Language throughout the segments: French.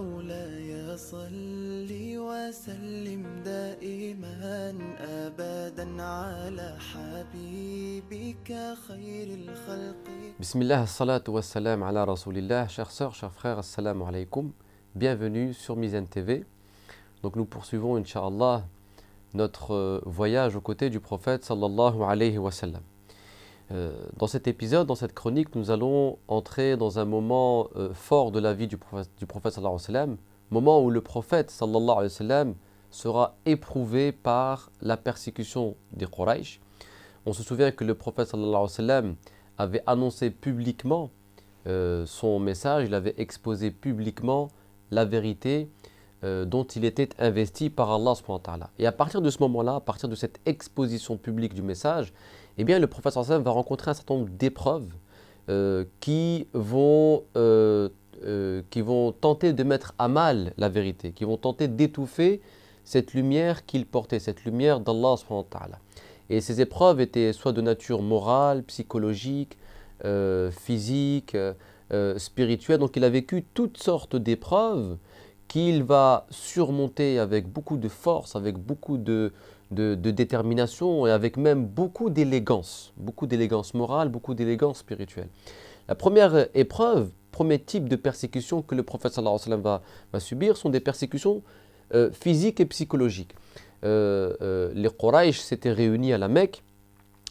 مولاي صل وسلم دائما ابدا على حبيبك خير الخلق بسم الله الصلاة والسلام على رسول الله chers sœurs chers frères السلام عليكم bienvenue sur Mizen TV donc nous poursuivons inshallah notre voyage aux côtés du prophète sallallahu alayhi wa sallam Euh, dans cet épisode, dans cette chronique, nous allons entrer dans un moment euh, fort de la vie du prophète, du prophète moment où le prophète sallallahu alayhi wa sera éprouvé par la persécution des Quraysh. On se souvient que le prophète sallallahu alayhi wa sallam avait annoncé publiquement euh, son message, il avait exposé publiquement la vérité euh, dont il était investi par Allah. Et à partir de ce moment-là, à partir de cette exposition publique du message, eh bien, le prophète sallam va rencontrer un certain nombre d'épreuves euh, qui, vont, euh, qui vont tenter de mettre à mal la vérité, qui vont tenter d'étouffer cette lumière qu'il portait, cette lumière d'Allah. Et ces épreuves étaient soit de nature morale, psychologique, physique, spirituelle. Donc il a vécu toutes sortes d'épreuves qu'il va surmonter avec beaucoup de force, avec beaucoup de, détermination et avec même beaucoup d'élégance, beaucoup d'élégance morale, beaucoup d'élégance spirituelle. La première épreuve, premier type de persécution que le prophète alayhi wa va, subir sont des persécutions euh, physiques et psychologiques. Euh, euh, les Quraysh s'étaient réunis à la Mecque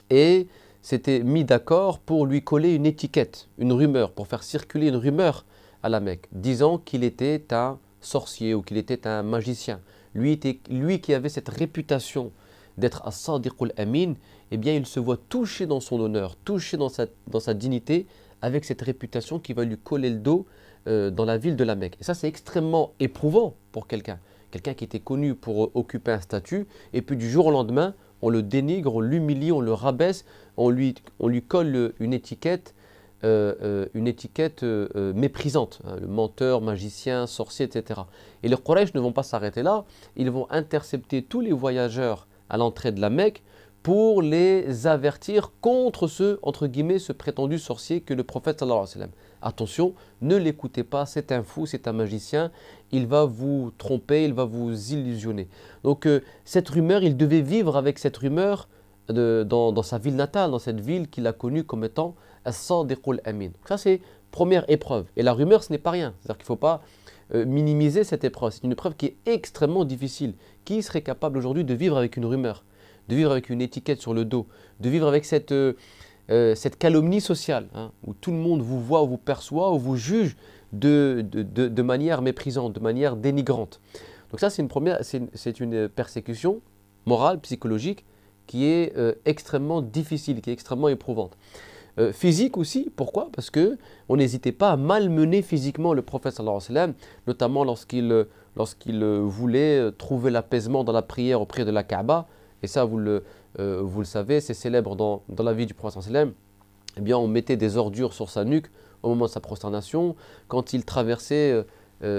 et s'étaient mis d'accord pour lui coller une étiquette, une rumeur, pour faire circuler une rumeur à la Mecque, disant qu'il était un sorcier ou qu'il était un magicien. Lui, était, lui qui avait cette réputation d'être as-sadiq amin eh bien il se voit touché dans son honneur, touché dans sa, dignité, avec cette réputation qui va lui coller le dos euh, dans la ville de la Mecque. Et ça, c'est extrêmement éprouvant pour quelqu'un. Quelqu'un qui était connu pour euh, occuper un statut, et puis du jour au lendemain, on le dénigre, on l'humilie, on le rabaisse, on on lui colle euh, une étiquette euh, euh, une étiquette euh, méprisante, hein, le menteur, magicien, sorcier, etc. Et les Quraysh ne vont pas s'arrêter là, ils vont intercepter tous les voyageurs à l'entrée de la Mecque pour les avertir contre ce, entre guillemets, ce prétendu sorcier que le prophète sallallahu alayhi wa sallam. Attention, ne l'écoutez pas, c'est un fou, c'est un magicien, il va vous tromper, il va vous illusionner. Donc cette rumeur, il devait vivre avec cette rumeur dans, sa ville natale, dans cette ville qu'il a connue comme étant Amin. Ça, c'est première épreuve. Et la rumeur, ce n'est pas rien. C'est-à-dire qu'il ne faut pas euh, minimiser cette épreuve. C'est une épreuve qui est extrêmement difficile. Qui serait capable aujourd'hui de vivre avec une rumeur, de vivre avec une étiquette sur le dos, de vivre avec cette, euh, euh, cette calomnie sociale, hein, où tout le monde vous voit, ou vous perçoit, ou vous juge de, de, manière méprisante, de manière dénigrante. Donc ça, c'est une, première, c'est une persécution morale, psychologique, qui est extrêmement difficile, qui est extrêmement éprouvante. Euh, physique aussi, pourquoi Parce que on n'hésitait pas à malmener physiquement le prophète sallallahu alayhi notamment lorsqu'il euh, lorsqu'il euh, voulait trouver l'apaisement dans la prière au auprès de la Kaaba. Et ça, vous le, vous le savez, c'est célèbre dans, la vie du prophète Eh bien, on mettait des ordures sur sa nuque au moment de sa prosternation. Quand il traversait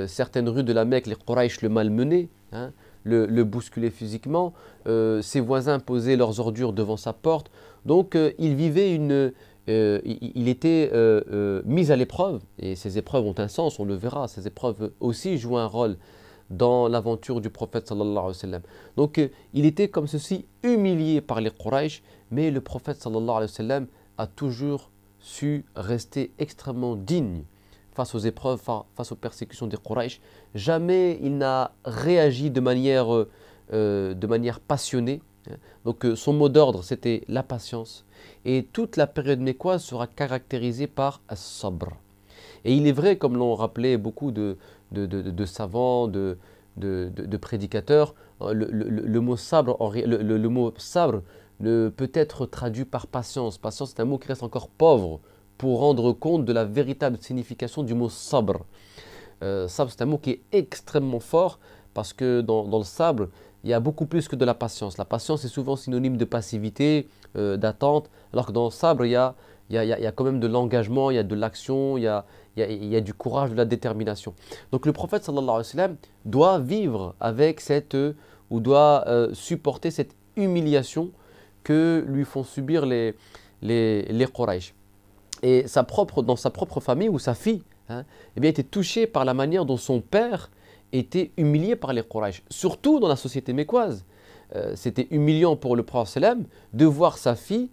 certaines rues de la Mecque, les Quraysh le malmenaient. Hein, le, le, bousculer physiquement, ses voisins posaient leurs ordures devant sa porte. Donc il vivait une, euh, il, était euh, euh, mis à l'épreuve, et ces épreuves ont un sens, on le verra, ces épreuves aussi jouent un rôle dans l'aventure du prophète sallallahu alayhi wa Donc il était comme ceci humilié par les Quraysh, mais le prophète sallallahu alayhi wa a toujours su rester extrêmement digne face aux épreuves, face aux persécutions des Quraysh. Jamais il n'a réagi de manière, de manière passionnée, Hein. Donc euh, son mot d'ordre, c'était la patience. Et toute la période mécoise sera caractérisée par sabr. Et il est vrai, comme l'ont rappelé beaucoup de, savants, de, prédicateurs, le, le, mot sabre, ne peut être traduit par patience. Patience c'est un mot qui reste encore pauvre pour rendre compte de la véritable signification du mot sabre. Euh, c'est un mot qui est extrêmement fort parce que dans, dans le sabre, il y a beaucoup plus que de la patience. La patience est souvent synonyme de passivité, euh, d'attente, alors que dans sabre, il y a, il y a, quand même de l'engagement, il y a de l'action, il, il, y a du courage, de la détermination. Donc le prophète sallallahu alayhi wa sallam doit vivre avec cette, euh, ou doit euh, supporter cette humiliation que lui font subir les, les, les Et sa propre, dans sa propre famille, ou sa fille, hein, eh bien, était touchée par la manière dont son père était humilié par les Quraysh, surtout dans la société mécoise. Euh, c'était humiliant pour le prophète de voir sa fille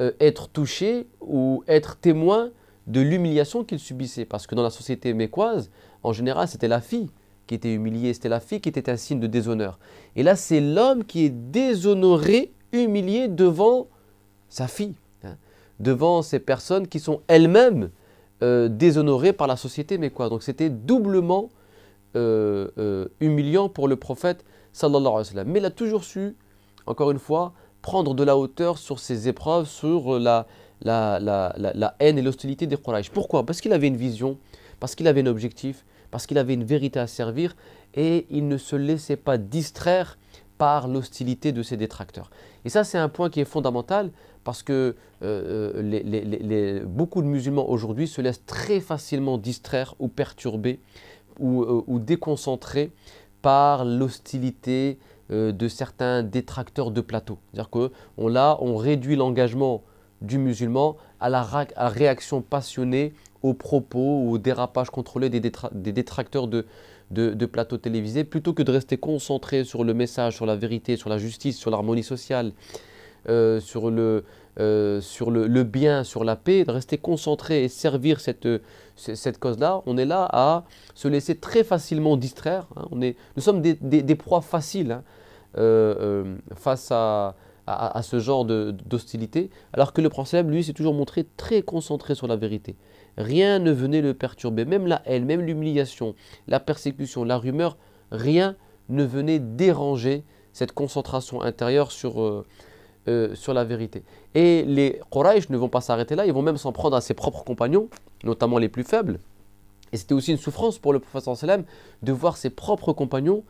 euh, être touchée ou être témoin de l'humiliation qu'il subissait. Parce que dans la société mécoise, en général, c'était la fille qui était humiliée, c'était la fille qui était un signe de déshonneur. Et là, c'est l'homme qui est déshonoré, humilié devant sa fille, hein, devant ces personnes qui sont elles-mêmes euh, déshonorées par la société mécoise. Donc c'était doublement euh, euh, humiliant pour le prophète sallallahu alayhi wa sallam. Mais il a toujours su, encore une fois, prendre de la hauteur sur ses épreuves, sur la, haine et l'hostilité des Quraysh. Pourquoi Parce qu'il avait une vision, parce qu'il avait un objectif, parce qu'il avait une vérité à servir et il ne se laissait pas distraire par l'hostilité de ses détracteurs. Et ça, c'est un point qui est fondamental parce que euh, beaucoup de musulmans aujourd'hui se laissent très facilement distraire ou perturber euh, ou, déconcentré par l'hostilité euh, de certains détracteurs de plateau. C'est-à-dire qu'on on réduit l'engagement du musulman à la, réaction passionnée aux propos ou aux dérapages contrôlés des, détracteurs de, de, plateaux télévisés, plutôt que de rester concentré sur le message, sur la vérité, sur la justice, sur l'harmonie sociale, euh, sur, le, euh, sur le, bien, sur la paix, de rester concentré et servir cette, euh, cette cause-là, on est là à se laisser très facilement distraire. Hein. On est, nous sommes des, des, proies faciles hein, face à, à, ce genre d'hostilité, alors que le prophète, lui, s'est toujours montré très concentré sur la vérité. Rien ne venait le perturber, même la haine, même l'humiliation, la persécution, la rumeur, rien ne venait déranger cette concentration intérieure sur, euh, sur la vérité. Et les Quraysh ne vont pas s'arrêter là, ils vont même s'en prendre à ses propres compagnons, notamment les plus faibles. Et c'était aussi une souffrance pour le prophète de voir ses propres compagnons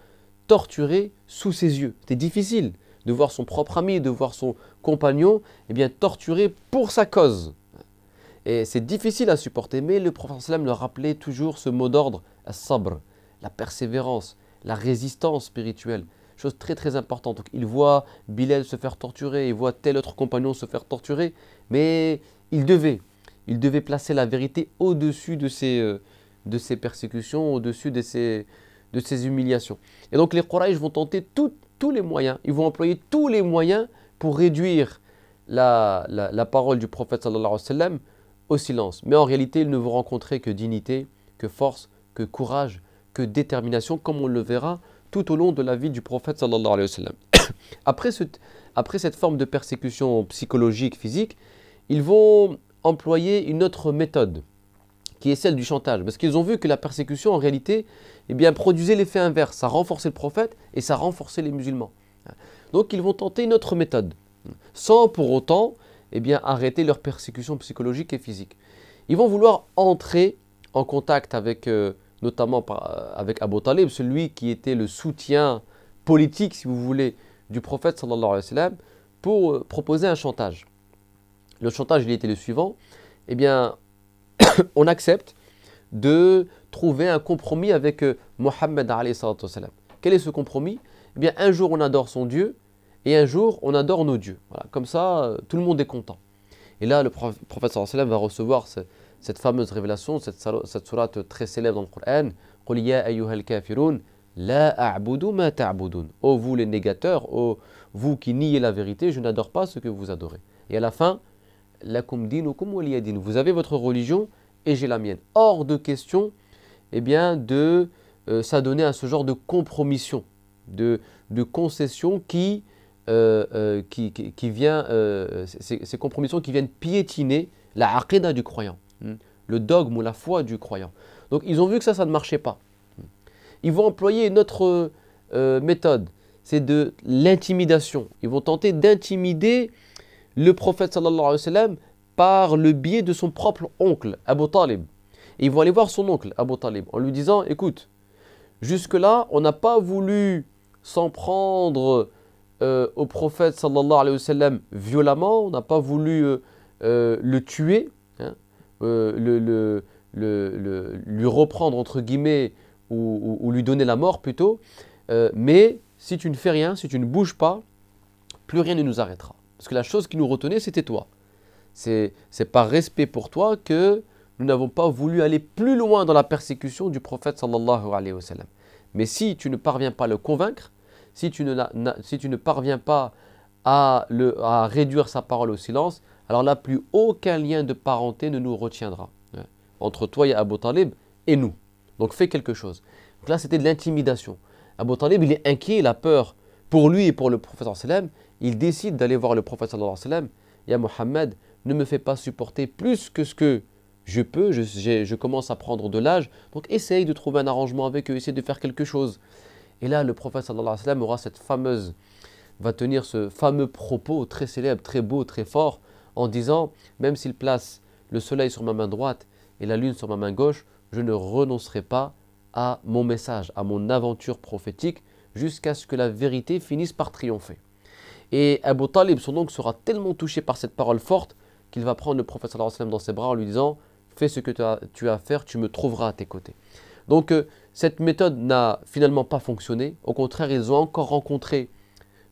torturés sous ses yeux. C'était difficile de voir son propre ami, de voir son compagnon, eh bien torturé pour sa cause. Et c'est difficile à supporter, mais le prophète sallam leur rappelait toujours ce mot d'ordre, sabr, la persévérance, la résistance spirituelle, Chose très très importante. Donc il voit Bilal se faire torturer, il voit tel autre compagnon se faire torturer, mais il devait, il devait placer la vérité au-dessus de ses, euh, de ses persécutions, au-dessus de ses, de ses humiliations. Et donc les Quraysh vont tenter tous les moyens, ils vont employer tous les moyens pour réduire la, parole du prophète alayhi wa sallam au silence. Mais en réalité, ils ne vont rencontrer que dignité, que force, que courage, que détermination, comme on le verra tout au long de la vie du prophète sallallahu alayhi wa sallam. après, cette forme de persécution psychologique, physique, ils vont employer une autre méthode qui est celle du chantage. Parce qu'ils ont vu que la persécution, en réalité, eh bien, produisait l'effet inverse. Ça renforçait le prophète et ça renforçait les musulmans. Donc ils vont tenter une autre méthode, sans pour autant eh bien, arrêter leur persécution psychologique et physique. Ils vont vouloir entrer en contact avec euh, notamment euh, avec Abu Talib, celui qui était le soutien politique, si vous voulez, du prophète sallallahu alayhi wa sallam, pour euh, proposer un chantage. Le chantage, il était le suivant, eh bien, on accepte de trouver un compromis avec Ali euh, Mohammed alayhi sallam. Quel est ce compromis Eh bien, un jour on adore son Dieu, et un jour on adore nos dieux. Voilà, comme ça, tout le monde est content. Et là, le prophète sallallahu alayhi wa sallam va recevoir ce, cette fameuse révélation, cette, cette sourate très célèbre dans le Coran, قُلْ يَا أَيُّهَا الْكَافِرُونَ لَا أَعْبُدُ مَا Ô vous les négateurs, ô vous qui niez la vérité, je n'adore pas ce que vous adorez. Et à la fin, لَكُمْ دِينُكُمْ وَلِيَدِينُ Vous avez votre religion et j'ai la mienne. Hors de question eh bien, de euh, s'adonner à ce genre de compromission, de, de concession qui, euh, euh, qui, vient, ces, compromissions qui viennent piétiner la aqidah du croyant. Hmm. le dogme ou la foi du croyant. Donc ils ont vu que ça, ça ne marchait pas. Hmm. Ils vont employer une autre euh, méthode, c'est de l'intimidation. Ils vont tenter d'intimider le prophète sallallahu alayhi wa sallam par le biais de son propre oncle, Abu Talib. Et ils vont aller voir son oncle, Abu Talib, en lui disant, écoute, jusque-là, on n'a pas voulu s'en prendre euh, au prophète sallallahu alayhi wa sallam violemment, on n'a pas voulu euh, le tuer, euh, le, lui reprendre, entre guillemets, ou, lui donner la mort plutôt. Euh, mais si tu ne fais rien, si tu ne bouges pas, plus rien ne nous arrêtera. Parce que la chose qui nous retenait, c'était toi. C'est par respect pour toi que nous n'avons pas voulu aller plus loin dans la persécution du prophète sallallahu alayhi wa sallam. Mais si tu ne parviens pas à le convaincre, si tu ne, si tu ne parviens pas à, le, à réduire sa parole au silence, alors là, plus aucun lien de parenté ne nous retiendra entre toi et Abu Talib et nous. Donc fais quelque chose. Donc là, c'était de l'intimidation. Abu Talib, il est inquiet, il a peur pour lui et pour le prophète Il décide d'aller voir le prophète sallallahu alayhi Ya Muhammad, ne me fais pas supporter plus que ce que je peux, je, commence à prendre de l'âge, donc essaye de trouver un arrangement avec eux, essaye de faire quelque chose. Et là, le prophète sallallahu alayhi aura cette fameuse, va tenir ce fameux propos très célèbre, très beau, très fort, en disant Même s'il place le soleil sur ma main droite et la lune sur ma main gauche, je ne renoncerai pas à mon message, à mon aventure prophétique, jusqu'à ce que la vérité finisse par triompher. Et Abu Talib, son oncle, sera tellement touché par cette parole forte qu'il va prendre le prophète dans ses bras en lui disant Fais ce que tu as, à faire, tu me trouveras à tes côtés. Donc, euh, cette méthode n'a finalement pas fonctionné. Au contraire, ils ont encore rencontré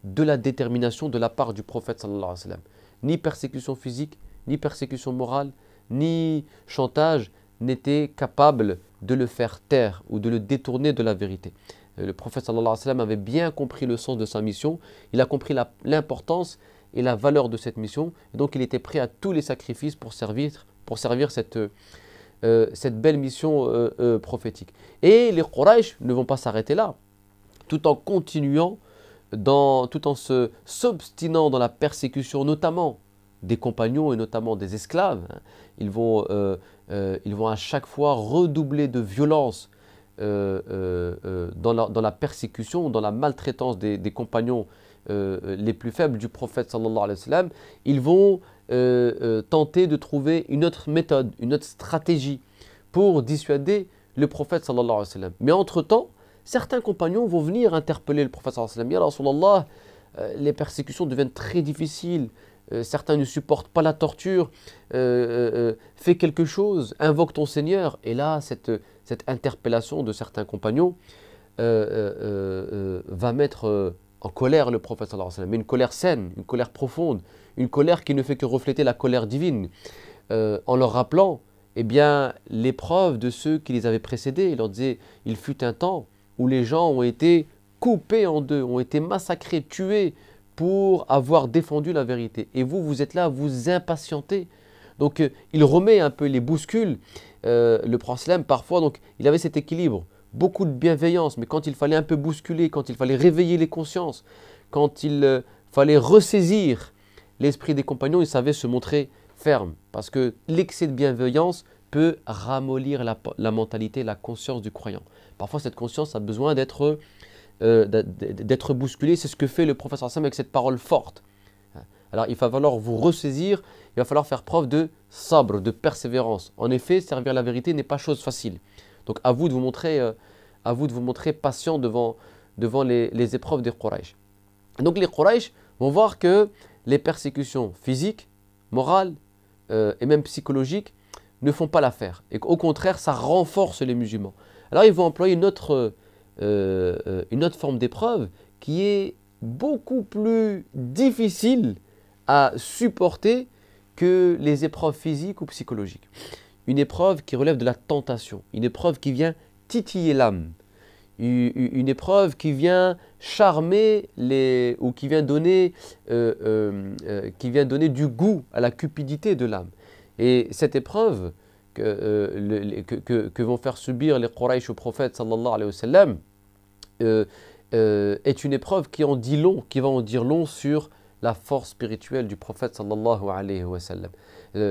de la détermination de la part du prophète sallallahu alayhi wa sallam ni persécution physique, ni persécution morale, ni chantage n'étaient capables de le faire taire ou de le détourner de la vérité. Euh, le prophète alayhi avait bien compris le sens de sa mission, il a compris l'importance et la valeur de cette mission, et donc il était prêt à tous les sacrifices pour servir, pour servir cette, euh, euh, cette belle mission prophétique. Et les Quraysh ne vont pas s'arrêter là, tout en continuant tout en se s'obstinant dans la persécution, notamment des compagnons et notamment des esclaves. Hein. Ils vont, euh, euh, ils vont à chaque fois redoubler de violence euh, dans, la, persécution, dans la maltraitance des, compagnons les plus faibles du prophète sallallahu alayhi wa sallam. Ils vont tenter de trouver une autre méthode, une autre stratégie pour dissuader le prophète sallallahu alayhi wa sallam. Mais entre-temps, certains compagnons vont venir interpeller le prophète sallam. moment-là, euh, les persécutions deviennent très difficiles. Euh, certains ne supportent pas la torture. Euh, fais quelque chose, invoque ton Seigneur. Et là, cette, cette interpellation de certains compagnons va mettre en colère le prophète mais une colère saine, une colère profonde, une colère qui ne fait que refléter la colère divine, en leur rappelant eh bien l'épreuve de ceux qui les avaient précédés. Il leur disait, il fut un temps où les gens ont été coupés en deux, ont été massacrés, tués pour avoir défendu la vérité. Et vous, vous êtes là, vous impatientez. Donc euh, il remet un peu les bouscules, euh, le prophète parfois, donc il avait cet équilibre, beaucoup de bienveillance, mais quand il fallait un peu bousculer, quand il fallait réveiller les consciences, quand il euh, fallait ressaisir l'esprit des compagnons, il savait se montrer ferme, parce que l'excès de bienveillance peut ramollir la mentalité, la conscience du croyant. Parfois, cette conscience a besoin euh, d'être d'être bousculée. C'est ce que fait le professeur Sam avec cette parole forte. Alors, il va falloir vous ressaisir, il va falloir faire preuve de sabre, de persévérance. En effet, servir la vérité n'est pas chose facile. Donc, à vous de vous montrer, euh, à vous de vous montrer patient devant, devant les, épreuves des Quraysh. Donc, les Quraysh vont voir que les persécutions physiques, morales euh, et même psychologiques ne font pas l'affaire. Et qu'au contraire, ça renforce les musulmans. Alors ils vont employer une autre, euh, euh, une autre forme d'épreuve qui est beaucoup plus difficile à supporter que les épreuves physiques ou psychologiques. Une épreuve qui relève de la tentation, une épreuve qui vient titiller l'âme, une épreuve qui vient charmer les, ou qui vient, donner, euh, qui vient donner du goût à la cupidité de l'âme. Et cette épreuve, euh, que, que, vont faire subir les Quraysh au prophète sallallahu alayhi wa euh, euh, est une épreuve qui en dit long, qui va en dire long sur la force spirituelle du prophète sallallahu alayhi wa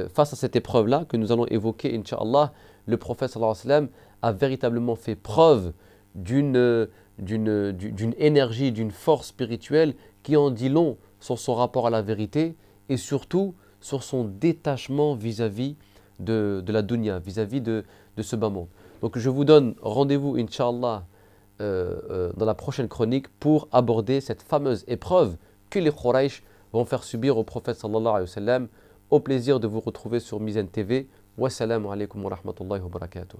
face à cette épreuve-là que nous allons évoquer, inshallah, le prophète sallallahu alayhi wa a véritablement fait preuve d'une d'une énergie, d'une force spirituelle qui en dit long sur son rapport à la vérité et surtout sur son détachement vis-à-vis vis à vis de, la dunya, vis-à-vis de, ce bas monde. Donc je vous donne rendez-vous, Inch'Allah, euh, euh, dans la prochaine chronique pour aborder cette fameuse épreuve que les Quraysh vont faire subir au prophète sallallahu alayhi wa sallam. Au plaisir de vous retrouver sur Mizen TV. Wassalamu alaikum wa rahmatullahi wa barakatuh.